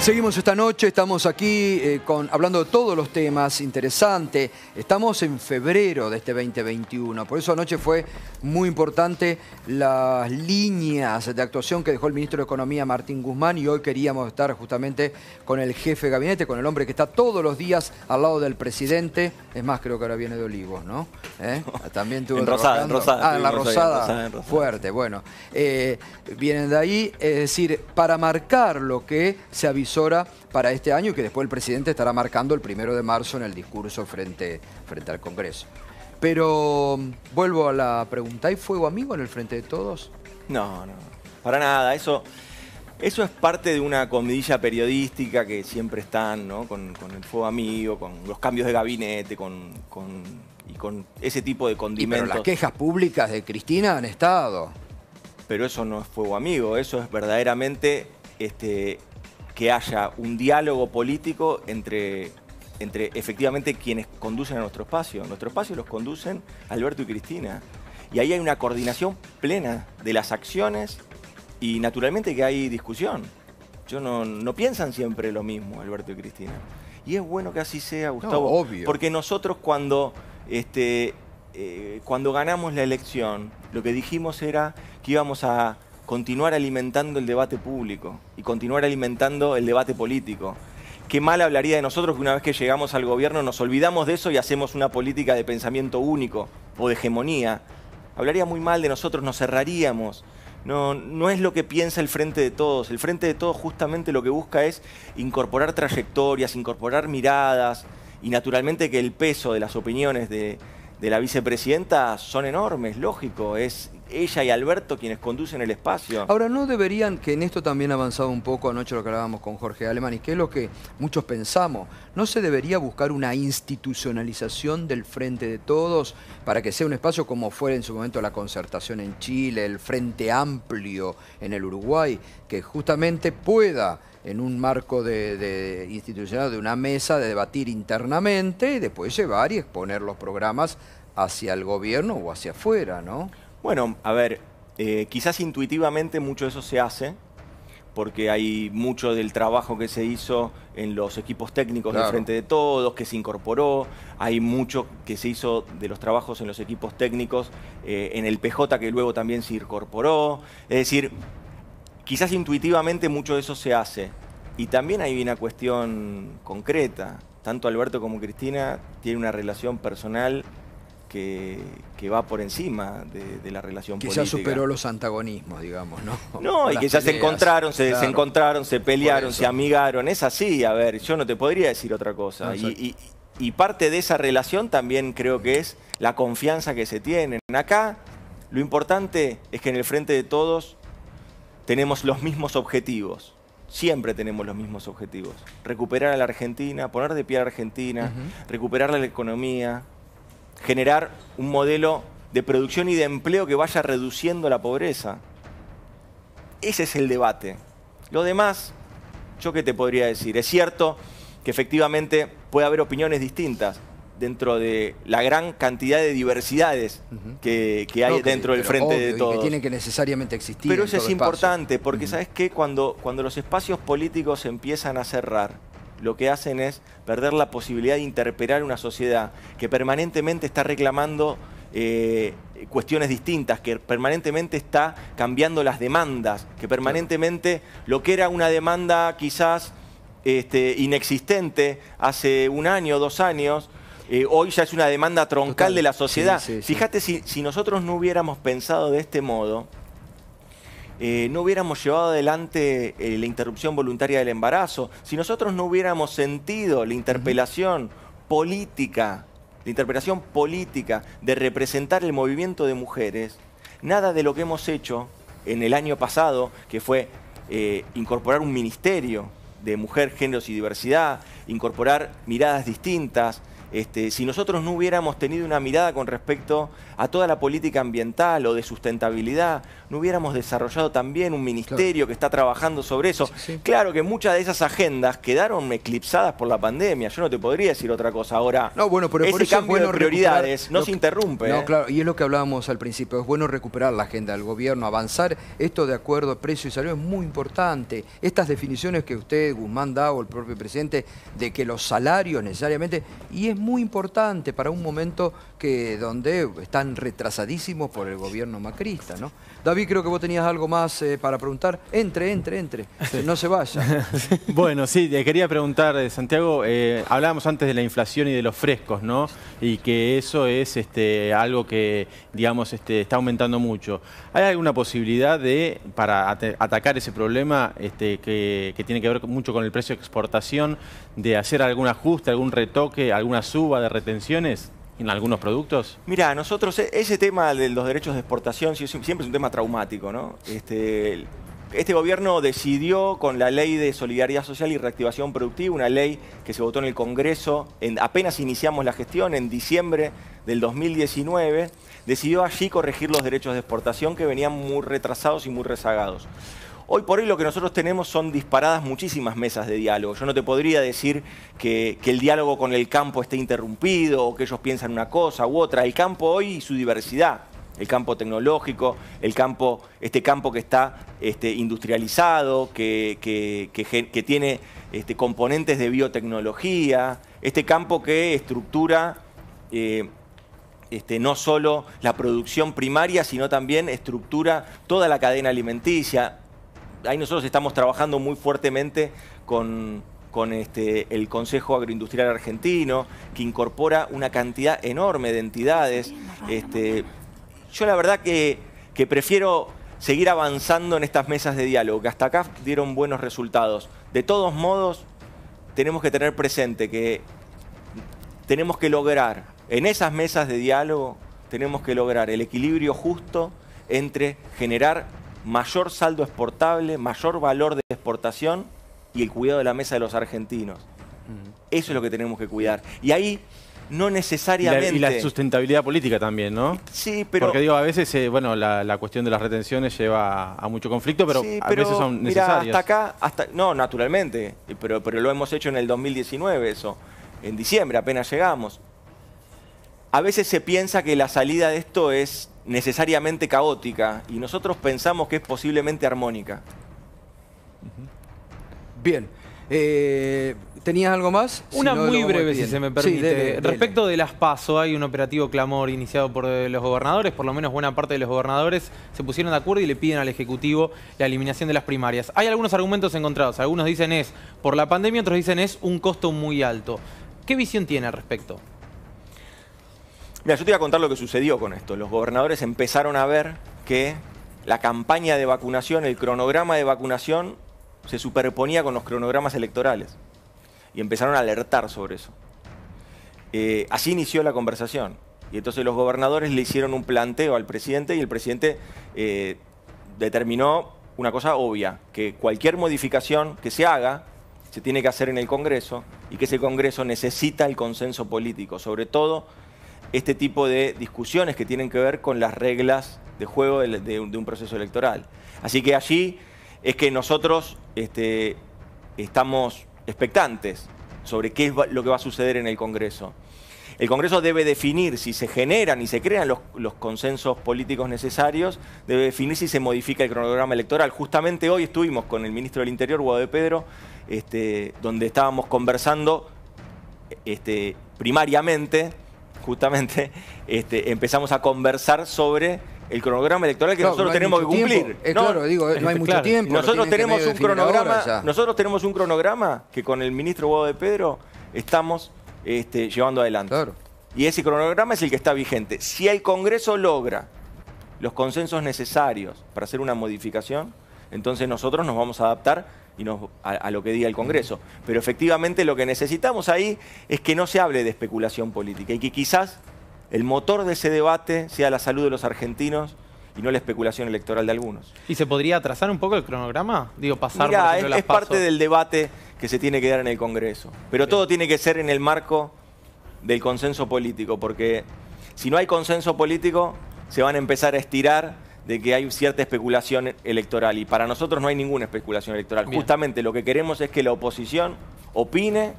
Seguimos esta noche, estamos aquí eh, con, hablando de todos los temas, interesantes. Estamos en febrero de este 2021, por eso anoche fue muy importante las líneas de actuación que dejó el ministro de Economía Martín Guzmán y hoy queríamos estar justamente con el jefe de gabinete, con el hombre que está todos los días al lado del presidente. Es más, creo que ahora viene de Olivos, ¿no? ¿Eh? También tuvo en Rosada, Ah, en la Rosada, fuerte, bueno. Eh, vienen de ahí, es decir, para marcar lo que se avisó hora para este año y que después el presidente estará marcando el primero de marzo en el discurso frente, frente al Congreso. Pero mm, vuelvo a la pregunta, ¿hay fuego amigo en el frente de todos? No, no, para nada, eso... Eso es parte de una comidilla periodística que siempre están, ¿no? Con, el fuego amigo, con los cambios de gabinete, con, y con ese tipo de condimentos. pero las quejas públicas de Cristina han estado. Pero eso no es fuego amigo, eso es verdaderamente este, que haya un diálogo político entre, entre efectivamente quienes conducen a nuestro espacio. Nuestro espacio los conducen Alberto y Cristina. Y ahí hay una coordinación plena de las acciones y naturalmente que hay discusión. Yo no, piensan siempre lo mismo Alberto y Cristina. Y es bueno que así sea, Gustavo. Porque nosotros cuando, este, eh, cuando ganamos la elección, lo que dijimos era que íbamos a continuar alimentando el debate público y continuar alimentando el debate político. Qué mal hablaría de nosotros que una vez que llegamos al gobierno nos olvidamos de eso y hacemos una política de pensamiento único o de hegemonía. Hablaría muy mal de nosotros, nos cerraríamos. No, no es lo que piensa el Frente de Todos. El Frente de Todos justamente lo que busca es incorporar trayectorias, incorporar miradas y naturalmente que el peso de las opiniones de, de la vicepresidenta son enormes, lógico, es ella y Alberto quienes conducen el espacio. Ahora, ¿no deberían, que en esto también ha avanzado un poco, anoche lo que hablábamos con Jorge Alemán, y que es lo que muchos pensamos, ¿no se debería buscar una institucionalización del Frente de Todos para que sea un espacio como fue en su momento la concertación en Chile, el Frente Amplio en el Uruguay, que justamente pueda en un marco de, institucional de una mesa de debatir internamente y después llevar y exponer los programas hacia el gobierno o hacia afuera, ¿no? Bueno, a ver, eh, quizás intuitivamente mucho de eso se hace, porque hay mucho del trabajo que se hizo en los equipos técnicos del Frente de Todos, que se incorporó, hay mucho que se hizo de los trabajos en los equipos técnicos eh, en el PJ que luego también se incorporó. Es decir, quizás intuitivamente mucho de eso se hace. Y también hay una cuestión concreta. Tanto Alberto como Cristina tienen una relación personal que, va por encima de, la relación que política. superó los antagonismos, digamos, ¿no? No, y que ya se encontraron, se desencontraron, se pelearon, se amigaron. Es así, a ver, yo no te podría decir otra cosa. y, parte de esa relación también creo que es la confianza que se tiene. Acá lo importante es que en el frente de todos tenemos los mismos objetivos. Siempre tenemos los mismos objetivos. Recuperar a la Argentina, poner de pie a la Argentina, recuperar la economía, generar un modelo de producción y de empleo que vaya reduciendo la pobreza. Ese es el debate. Lo demás, yo qué te podría decir. Es cierto que efectivamente puede haber opiniones distintas dentro de la gran cantidad de diversidades que, hay dentro del frente de todo. Que tienen que necesariamente existir. Pero eso es importante, porque sabes que cuando, cuando los espacios políticos empiezan a cerrar, lo que hacen es perder la posibilidad de interpelar una sociedad que permanentemente está reclamando eh, cuestiones distintas, que permanentemente está cambiando las demandas, que permanentemente lo que era una demanda quizás este, inexistente hace un año, dos años, eh, hoy ya es una demanda troncal de la sociedad. Fíjate si nosotros no hubiéramos pensado de este modo, eh, no hubiéramos llevado adelante eh, la interrupción voluntaria del embarazo, si nosotros no hubiéramos sentido la interpelación política, la interpelación política de representar el movimiento de mujeres, nada de lo que hemos hecho en el año pasado, que fue eh, incorporar un ministerio de mujer, géneros y diversidad, incorporar miradas distintas, este, si nosotros no hubiéramos tenido una mirada con respecto a toda la política ambiental o de sustentabilidad, no hubiéramos desarrollado también un ministerio que está trabajando sobre eso. Claro que muchas de esas agendas quedaron eclipsadas por la pandemia. Yo no te podría decir otra cosa ahora. No, bueno, pero cambio de prioridades no se interrumpe. No, ¿eh? claro, y es lo que hablábamos al principio. Es bueno recuperar la agenda del gobierno, avanzar esto de acuerdo a precio y salario es muy importante. Estas definiciones que usted, Guzmán, da o el propio presidente de que los salarios necesariamente y muy importante para un momento que, donde están retrasadísimos por el gobierno macrista. ¿no? David, creo que vos tenías algo más eh, para preguntar. Entre, entre, entre, no se vaya. bueno, sí, te quería preguntar, eh, Santiago, eh, hablábamos antes de la inflación y de los frescos, ¿no? Y que eso es este, algo que, digamos, este, está aumentando mucho. ¿Hay alguna posibilidad de, para atacar ese problema este, que, que tiene que ver mucho con el precio de exportación, de hacer algún ajuste, algún retoque, alguna suba de retenciones en algunos productos? Mira, nosotros e-, ese tema de los derechos de exportación siempre es un tema traumático, ¿no? Este, este, gobierno decidió con la ley de solidaridad social y reactivación productiva, una ley que se votó en el Congreso, apenas iniciamos la gestión, en diciembre del 2019, decidió allí corregir los derechos de exportación que venían muy retrasados y muy rezagados. Hoy por hoy lo que nosotros tenemos son disparadas muchísimas mesas de diálogo. Yo no te podría decir que, el diálogo con el campo esté interrumpido o que ellos piensan una cosa u otra. El campo hoy y su diversidad el campo tecnológico, el campo, este campo que está este, industrializado, que, que, tiene este, componentes de biotecnología, este campo que estructura eh, este, no solo la producción primaria, sino también estructura toda la cadena alimenticia ahí nosotros estamos trabajando muy fuertemente con, este, el Consejo Agroindustrial Argentino, que incorpora una cantidad enorme de entidades. Este, yo la verdad que, que prefiero seguir avanzando en estas mesas de diálogo, que hasta acá dieron buenos resultados. De todos modos, tenemos que tener presente que tenemos que lograr, en esas mesas de diálogo, tenemos que lograr el equilibrio justo entre generar mayor saldo exportable, mayor valor de exportación y el cuidado de la mesa de los argentinos. Eso es lo que tenemos que cuidar. Y ahí no necesariamente... Y la, sustentabilidad política también, ¿no? Sí, pero... Porque digo, a veces, eh, bueno, la, cuestión de las retenciones lleva a, mucho conflicto, pero, a veces son necesarias. Mira, hasta acá, hasta, no, naturalmente, pero, pero lo hemos hecho en el 2019 eso, en diciembre apenas llegamos. A veces se piensa que la salida de esto es necesariamente caótica y nosotros pensamos que es posiblemente armónica. Bien. Eh, ¿Tenías algo más? Una muy breve, si se me permite. Respecto de las PASO, hay un operativo clamor iniciado por eh, los gobernadores, por lo menos buena parte de los gobernadores se pusieron de acuerdo y le piden al Ejecutivo la eliminación de las primarias. Hay algunos argumentos encontrados. Algunos dicen es por la pandemia, otros dicen es un costo muy alto. ¿Qué visión tiene al respecto? Mira, yo te voy a contar lo que sucedió con esto. Los gobernadores empezaron a ver que la campaña de vacunación, el cronograma de vacunación, se superponía con los cronogramas electorales. Y empezaron a alertar sobre eso. Eh, así inició la conversación. Y entonces los gobernadores le hicieron un planteo al presidente y el presidente eh, determinó una cosa obvia, que cualquier modificación que se haga se tiene que hacer en el Congreso y que ese Congreso necesita el consenso político, sobre todo este tipo de discusiones que tienen que ver con las reglas de juego de, un, proceso electoral. Así que allí es que nosotros este, estamos expectantes sobre qué es lo que va a suceder en el Congreso. El Congreso debe definir si se generan y se crean los, consensos políticos necesarios, debe definir si se modifica el cronograma electoral. Justamente hoy estuvimos con el ministro del Interior, Guadalupe Pedro, este, donde estábamos conversando este, primariamente justamente este, empezamos a conversar sobre el cronograma electoral que nosotros tenemos que cumplir. Eh, claro, digo, no hay este, mucho tiempo. Nosotros tenemos un cronograma, nosotros tenemos un cronograma que con el ministro Bodo de Pedro estamos este, llevando adelante. Y ese cronograma es el que está vigente. Si el Congreso logra los consensos necesarios para hacer una modificación, entonces nosotros nos vamos a adaptar y a, lo que diga el Congreso. Pero efectivamente lo que necesitamos ahí es que no se hable de especulación política y que quizás el motor de ese debate sea la salud de los argentinos y no la especulación electoral de algunos. ¿Y se podría atrasar un poco el cronograma? Digo, pasar Mirá, es, parte del debate que se tiene que dar en el Congreso. Pero todo tiene que ser en el marco del consenso político, porque si no hay consenso político, se van a empezar a estirar de que hay cierta especulación electoral y para nosotros no hay ninguna especulación electoral. Justamente lo que queremos es que la oposición opine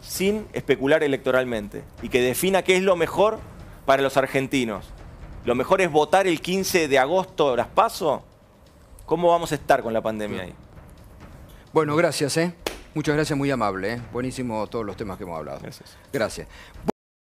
sin especular electoralmente y que defina qué es lo mejor para los argentinos. Lo mejor es votar el 15 de agosto, las paso. ¿Cómo vamos a estar con la pandemia ahí? Bueno, gracias, ¿eh? Muchas gracias, muy amable. ¿eh? Buenísimo todos los temas que hemos hablado. Gracias. Gracias.